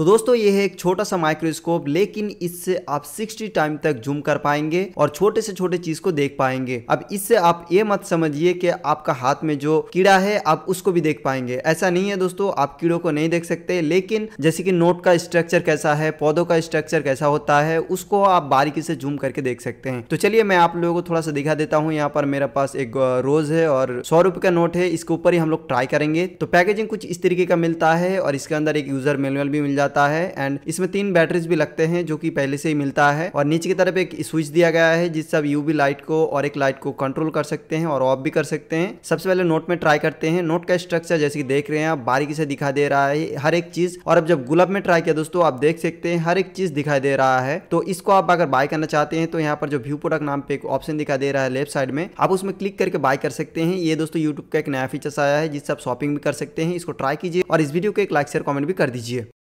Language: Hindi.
तो दोस्तों ये है एक छोटा सा माइक्रोस्कोप लेकिन इससे आप 60 टाइम तक जूम कर पाएंगे और छोटे से छोटे चीज को देख पाएंगे अब इससे आप ये मत समझिए कि आपका हाथ में जो कीड़ा है आप उसको भी देख पाएंगे ऐसा नहीं है दोस्तों आप कीड़ों को नहीं देख सकते लेकिन जैसे कि नोट का स्ट्रक्चर कैसा है पौधों का स्ट्रक्चर कैसा होता है उसको आप बारीकी से जूम करके देख सकते हैं तो चलिए मैं आप लोगों को थोड़ा सा दिखा देता हूँ यहाँ पर मेरे पास एक रोज है और सौ रुपये का नोट है इसके ऊपर ही हम लोग ट्राई करेंगे तो पैकेजिंग कुछ इस तरीके का मिलता है और इसके अंदर एक यूजर मेनुअल भी मिल जाता जाता है एंड इसमें तीन बैटरीज भी लगते हैं जो कि पहले से ही मिलता है और नीचे की तरफ एक स्विच दिया गया है जिससे आप यूवी लाइट को और एक लाइट को कंट्रोल कर सकते हैं और ऑफ भी कर सकते हैं सबसे पहले नोट में ट्राई करते हैं नोट का स्ट्रक्चर जैसे कि देख रहे हैं आप बारीकी से दिखाई दे रहा है हर एक चीज और अब जब गुलाब में ट्राई किया दोस्तों आप देख सकते हैं हर एक चीज दिखाई दे रहा है तो इसको आप अगर बाय करना चाहते हैं तो यहाँ पर जो व्यू प्रोडक्ट नाम पे एक ऑप्शन दिखाई दे रहा है लेफ्ट साइड में आप उसमें क्लिक करके बाय कर सकते हैं ये दोस्तों यूट्यूब का एक नया फीचर्स आया है जिससे आप शॉपिंग भी कर सकते हैं इसको ट्राई कीजिए और इस वीडियो को एक लाइक शेयर कॉमेंट भी कर दीजिए